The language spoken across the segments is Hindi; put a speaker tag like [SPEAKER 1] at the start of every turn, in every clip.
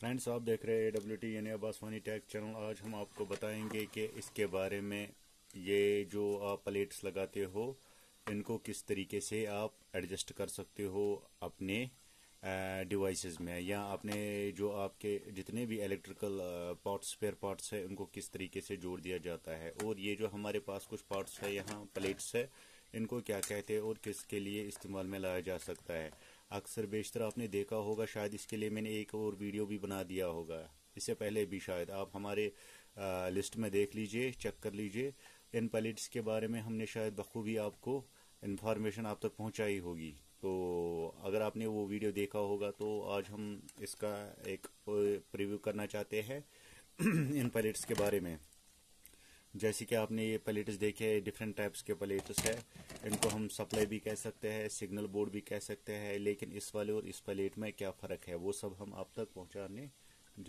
[SPEAKER 1] फ्रेंड्स आप देख रहे हैं डब्ल्यू टी यानी अब्बासवानी टैक चैनल आज हम आपको बताएंगे कि इसके बारे में ये जो आप प्लेट्स लगाते हो इनको किस तरीके से आप एडजस्ट कर सकते हो अपने डिवाइसेस में या अपने जो आपके जितने भी इलेक्ट्रिकल पार्ट्स स्पेयर पार्ट्स हैं उनको किस तरीके से जोड़ दिया जाता है और ये जो हमारे पास कुछ पार्ट्स है यहाँ प्लेट्स है इनको क्या कहते हैं और किसके लिए इस्तेमाल में लाया जा सकता है अक्सर बेशतर आपने देखा होगा शायद इसके लिए मैंने एक और वीडियो भी बना दिया होगा इससे पहले भी शायद आप हमारे आ, लिस्ट में देख लीजिए चेक कर लीजिए इन पैलेट्स के बारे में हमने शायद बखूबी आपको इन्फॉर्मेशन आप तक पहुंचाई होगी तो अगर आपने वो वीडियो देखा होगा तो आज हम इसका एक प्रिव्यू करना चाहते हैं इन पैलेट्स के बारे में जैसे कि आपने ये पलेट्स देखे डिफरेंट टाइप्स के पलेट्स है इनको हम सप्लाई भी कह सकते हैं सिग्नल बोर्ड भी कह सकते हैं लेकिन इस वाले और इस पलेट में क्या फ़र्क है वो सब हम आप तक पहुंचाने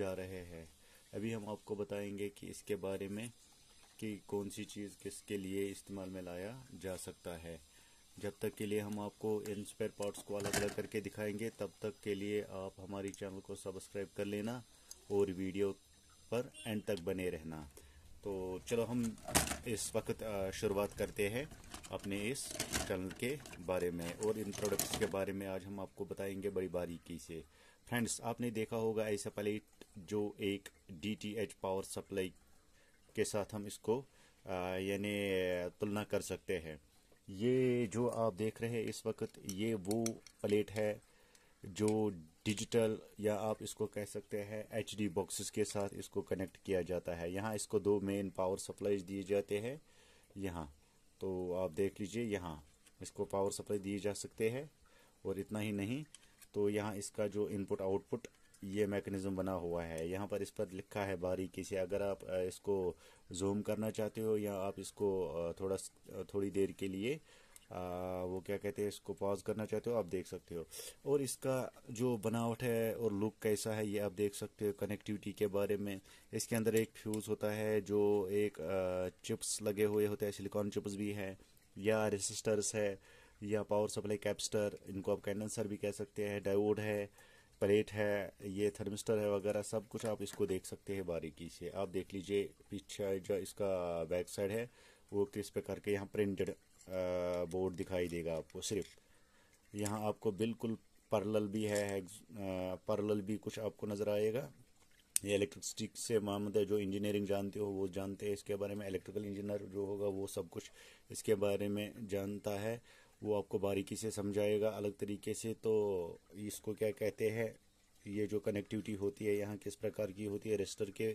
[SPEAKER 1] जा रहे हैं अभी हम आपको बताएंगे कि इसके बारे में कि कौन सी चीज़ किसके लिए इस्तेमाल में लाया जा सकता है जब तक के लिए हम आपको इन स्पेयर पार्ट्स को अलग अलग करके दिखाएंगे तब तक के लिए आप हमारी चैनल को सब्सक्राइब कर लेना और वीडियो पर एंड तक बने रहना तो चलो हम इस वक्त शुरुआत करते हैं अपने इस चैनल के बारे में और इन प्रोडक्ट्स के बारे में आज हम आपको बताएंगे बड़ी बारीकी से फ्रेंड्स आपने देखा होगा ऐसा प्लेट जो एक डीटीएच पावर सप्लाई के साथ हम इसको यानी तुलना कर सकते हैं ये जो आप देख रहे हैं इस वक्त ये वो प्लेट है जो डिजिटल या आप इसको कह सकते हैं एच डी बॉक्सेस के साथ इसको कनेक्ट किया जाता है यहाँ इसको दो मेन पावर सप्लाई दिए जाते हैं यहाँ तो आप देख लीजिए यहाँ इसको पावर सप्लाई दिए जा सकते हैं और इतना ही नहीं तो यहाँ इसका जो इनपुट आउटपुट ये मैकेनिज्म बना हुआ है यहाँ पर इस पर लिखा है बारीकी से अगर आप इसको जूम करना चाहते हो या आप इसको थोड़ा थोड़ी देर के लिए आ, वो क्या कहते हैं इसको पॉज करना चाहते हो आप देख सकते हो और इसका जो बनावट है और लुक कैसा है ये आप देख सकते हो कनेक्टिविटी के बारे में इसके अंदर एक फ्यूज़ होता है जो एक आ, चिप्स लगे हुए होते हैं सिलिकॉन चिप्स भी हैं या रेसिस्टर्स है या पावर सप्लाई कैप्स्टर इनको आप कैंडसर भी कह सकते हैं डायोड है प्लेट है ये थर्मिस्टर है वगैरह सब कुछ आप इसको देख सकते हैं बारीकी से आप देख लीजिए पीछे जो इसका बैक साइड है वो किस पे करके यहाँ प्रिंटेड बोर्ड दिखाई देगा आपको सिर्फ यहाँ आपको बिल्कुल परलल भी है परलल भी कुछ आपको नज़र आएगा ये इलेक्ट्रिसिटी से मामद है जो इंजीनियरिंग जानते हो वो जानते हैं इसके बारे में इलेक्ट्रिकल इंजीनियर जो होगा वो सब कुछ इसके बारे में जानता है वो आपको बारीकी से समझाएगा अलग तरीके से तो इसको क्या कहते हैं ये जो कनेक्टिविटी होती है यहाँ किस प्रकार की होती है रजिस्टर के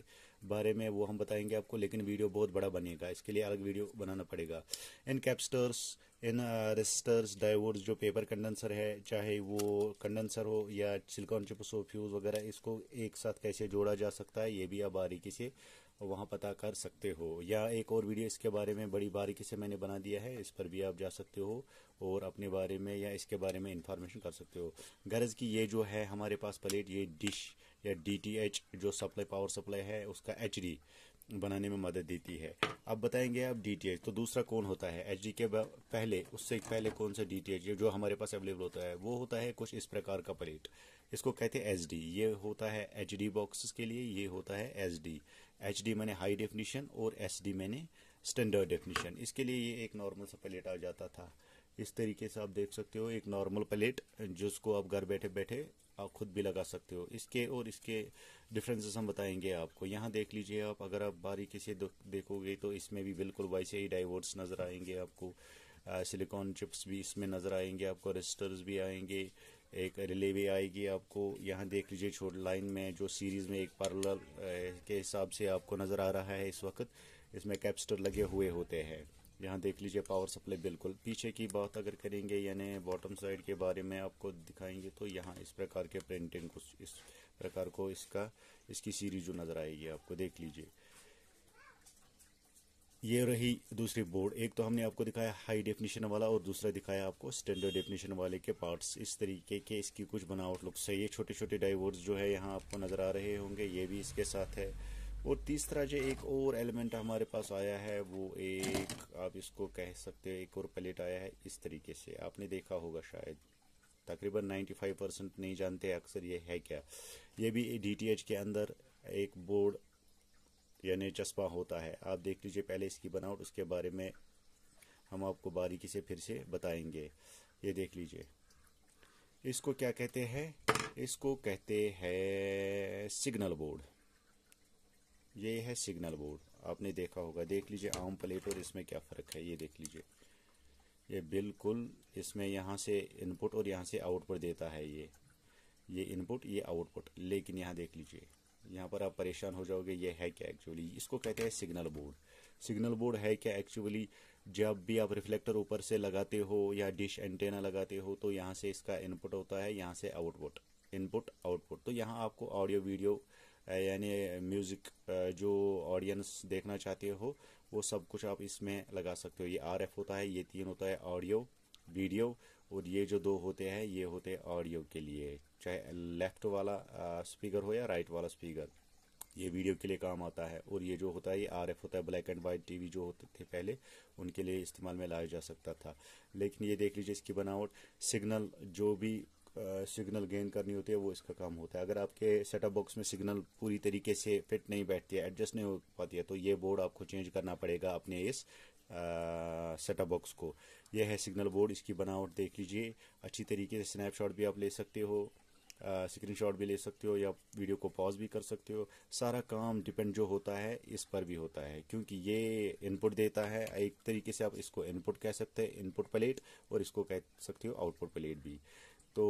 [SPEAKER 1] बारे में वो हम बताएंगे आपको लेकिन वीडियो बहुत बड़ा बनेगा इसके लिए अलग वीडियो बनाना पड़ेगा इन कैप्स्टर्स इन रजिस्टर्स डायोड्स जो पेपर कंडेंसर है चाहे वो कंडेंसर हो या सिलिकॉन चिप्स हो फ्यूज़ वगैरह इसको एक साथ कैसे जोड़ा जा सकता है ये भी आप बारीकी से वहाँ पता कर सकते हो या एक और वीडियो इसके बारे में बड़ी बारीकी से मैंने बना दिया है इस पर भी आप जा सकते हो और अपने बारे में या इसके बारे में इंफॉर्मेशन कर सकते हो गरज की ये जो है हमारे पास प्लेट ये डिश या डीटीएच जो सप्लाई पावर सप्लाई है उसका एच बनाने में मदद देती है अब बताएंगे आप डीटीएच तो दूसरा कौन होता है डी के पहले उससे पहले कौन सा डीटीएच जो हमारे पास अवेलेबल होता है वो होता है कुछ इस प्रकार का प्लेट इसको कहते हैं डी ये होता है डी बॉक्सेस के लिए ये होता है डी एच डी मैंने हाई डेफिनीशन और एस डी मैंने स्टैंडर्ड डेफिनीशन इसके लिए ये एक नॉर्मल सा प्लेट आ जाता था इस तरीके से आप देख सकते हो एक नॉर्मल प्लेट जिसको आप घर बैठे बैठे आप खुद भी लगा सकते हो इसके और इसके डिफरेंसेस हम बताएंगे आपको यहाँ देख लीजिए आप अगर आप बारीकी से देखोगे तो इसमें भी बिल्कुल वैसे ही डाइवर्स नज़र आएंगे आपको सिलिकॉन चिप्स भी इसमें नज़र आएंगे आपको रजिस्टर्स भी आएंगे एक रिले भी आएगी आपको यहाँ देख लीजिए छोट लाइन में जो सीरीज़ में एक पार्लर के हिसाब से आपको नज़र आ रहा है इस वक्त इसमें कैप्स्टर लगे हुए होते हैं यहाँ देख लीजिए पावर सप्लाई बिल्कुल पीछे की बात अगर करेंगे यानी बॉटम साइड के बारे में आपको दिखाएंगे तो यहाँ इस प्रकार के प्रिंटिंग कुछ इस प्रकार को इसका इसकी सीरीज जो नज़र आएगी आपको देख लीजिए ये रही दूसरी बोर्ड एक तो हमने आपको दिखाया हाई डेफिनेशन वाला और दूसरा दिखाया आपको स्टैंडर्ड डेफिनेशन वाले के पार्ट्स इस तरीके के इसकी कुछ बनावट लुक्स है ये छोटे छोटे डाइवर्स जो है यहाँ आपको नज़र आ रहे होंगे ये भी इसके साथ है और तीसरा जो एक और एलिमेंट हमारे पास आया है वो एक आप इसको कह सकते हो एक और प्लेट आया है इस तरीके से आपने देखा होगा शायद तकरीबन 95 परसेंट नहीं जानते अक्सर ये है क्या ये भी डी के अंदर एक बोर्ड यानी चस्पा होता है आप देख लीजिए पहले इसकी बनावट उसके बारे में हम आपको बारीकी से फिर से बताएंगे ये देख लीजिए इसको क्या कहते हैं इसको कहते हैं सिग्नल बोर्ड ये है सिग्नल बोर्ड आपने देखा होगा देख लीजिए आम प्लेट और इसमें क्या फ़र्क है ये देख लीजिए ये बिल्कुल इसमें यहाँ से इनपुट और यहाँ से आउटपुट देता है ये ये इनपुट ये आउटपुट लेकिन यहाँ देख लीजिए यहाँ पर आप परेशान हो जाओगे ये है क्या एक्चुअली इसको कहते हैं सिग्नल बोर्ड सिग्नल बोर्ड है क्या एक्चुअली जब भी आप रिफ्लेक्टर ऊपर से लगाते हो या डिश एंटेना लगाते हो तो यहाँ से इसका इनपुट होता है यहाँ से आउटपुट इनपुट आउटपुट तो यहाँ आपको ऑडियो वीडियो यानी म्यूजिक जो ऑडियंस देखना चाहते हो वो सब कुछ आप इसमें लगा सकते हो ये आर होता है ये तीन होता है ऑडियो वीडियो और ये जो दो होते हैं ये होते हैं ऑडियो के लिए चाहे लेफ्ट वाला स्पीकर हो या राइट वाला स्पीकर ये वीडियो के लिए काम आता है और ये जो होता है ये आर एफ होता है ब्लैक एंड वाइट टीवी जो होते थे पहले उनके लिए इस्तेमाल में लाया जा सकता था लेकिन ये देख लीजिए इसकी बनावट सिग्नल जो भी सिग्नल गेन करनी होती है वो इसका काम होता है अगर आपके सेटअप बॉक्स में सिग्नल पूरी तरीके से फिट नहीं बैठती है एडजस्ट नहीं हो पाती है तो ये बोर्ड आपको चेंज करना पड़ेगा अपने इस सेटअप बॉक्स को यह है सिग्नल बोर्ड इसकी बनावट देख लीजिए अच्छी तरीके से स्नैपशॉट भी आप ले सकते हो स्क्रीनशॉट भी ले सकते हो या वीडियो को पॉज भी कर सकते हो सारा काम डिपेंड जो होता है इस पर भी होता है क्योंकि ये इनपुट देता है एक तरीके से आप इसको इनपुट कह सकते हैं इनपुट प्लेट और इसको कह सकते हो आउटपुट प्लेट भी तो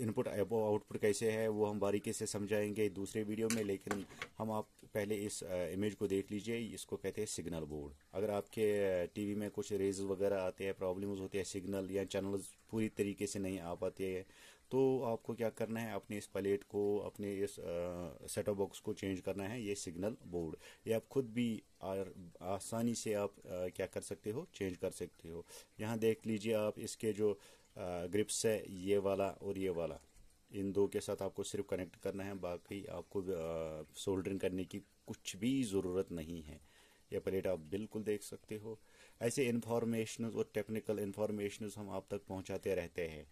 [SPEAKER 1] इनपुट आउटपुट कैसे है वो हम बारीकी से समझाएंगे दूसरे वीडियो में लेकिन हम आप पहले इस इमेज को देख लीजिए इसको कहते हैं सिग्नल बोर्ड अगर आपके टीवी में कुछ रेज वगैरह आते हैं प्रॉब्लम्स होती है सिग्नल या चैनल्स पूरी तरीके से नहीं आ पाते हैं तो आपको क्या करना है अपने इस प्लेट को अपने इस सेटो बॉक्स को चेंज करना है ये सिग्नल बोर्ड ये आप खुद भी आसानी से आप आ, क्या कर सकते हो चेंज कर सकते हो यहाँ देख लीजिए आप इसके जो ग्रिप्स है ये वाला और ये वाला इन दो के साथ आपको सिर्फ कनेक्ट करना है बाकी आपको सोल्डरिंग करने की कुछ भी ज़रूरत नहीं है ये प्लेट आप बिल्कुल देख सकते हो ऐसे इन्फॉर्मेशन और टेक्निकल इन्फॉर्मेशन हम आप तक पहुंचाते रहते हैं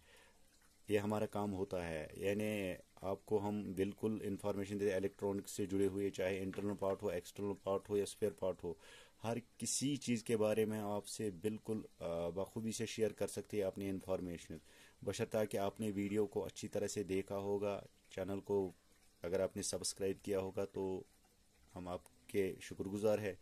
[SPEAKER 1] ये हमारा काम होता है यानी आपको हम बिल्कुल इन्फॉर्मेशन देते इलेक्ट्रॉनिक्स से जुड़े हुए चाहे इंटरनल पार्ट हो एक्सटर्नल पार्ट हो या स्पेयर पार्ट हो हर किसी चीज़ के बारे में आपसे बिल्कुल बखूबी से शेयर कर सकती है अपनी इन्फॉर्मेशन बशर्ता कि आपने वीडियो को अच्छी तरह से देखा होगा चैनल को अगर आपने सब्सक्राइब किया होगा तो हम आपके शुक्रगुजार है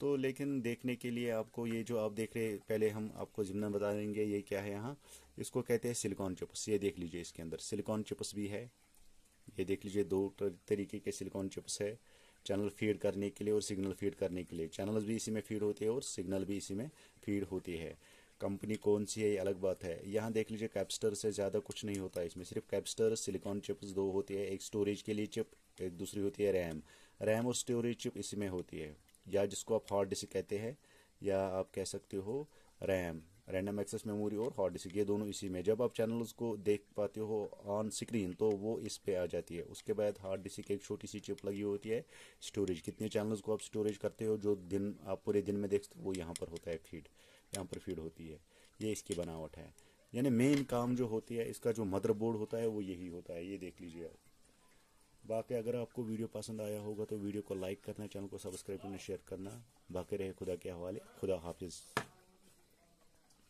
[SPEAKER 1] तो लेकिन देखने के लिए आपको ये जो आप देख रहे पहले हम आपको जिमन बता देंगे ये क्या है यहाँ इसको कहते हैं सिलिकॉन चिप्स ये देख लीजिए इसके अंदर सिलिकॉन चिप्स भी है ये देख लीजिए दो तरीके के सिलिकॉन चिप्स है चैनल फीड करने के लिए और सिग्नल फीड करने के लिए चैनल भी इसी में फीड होते हैं और सिग्नल भी इसी में फीड होती है कंपनी कौन सी है ये अलग बात है यहाँ देख लीजिए कैप्स्टर से ज़्यादा कुछ नहीं होता है इसमें सिर्फ कैप्स्टर सिलिकॉन चिप्स दो होती है एक स्टोरेज के लिए चिप एक दूसरी होती है रैम रैम और स्टोरेज चिप इसी में होती है या जिसको आप हार्ड डिस्क कहते हैं या आप कह सकते हो रैम रैंडम एक्सेस मेमोरी और हार्ड डिस्क ये दोनों इसी में जब आप चैनल्स को देख पाते हो ऑन स्क्रीन तो वो इस पे आ जाती है उसके बाद हार्ड डिस्क एक छोटी सी चिप लगी होती है स्टोरेज कितने चैनल्स को आप स्टोरेज करते हो जो दिन आप पूरे दिन में देखते हो वो यहाँ पर होता है फीड यहाँ पर फीड होती है ये इसकी बनावट है यानी मेन काम जो होती है इसका जो मदरबोर्ड होता है वो यही होता है ये देख लीजिए आप बाकी अगर आपको वीडियो पसंद आया होगा तो वीडियो को लाइक करना चैनल को सब्सक्राइब करना शेयर करना बाकी रहे खुदा के हवाले खुदा हाफिज़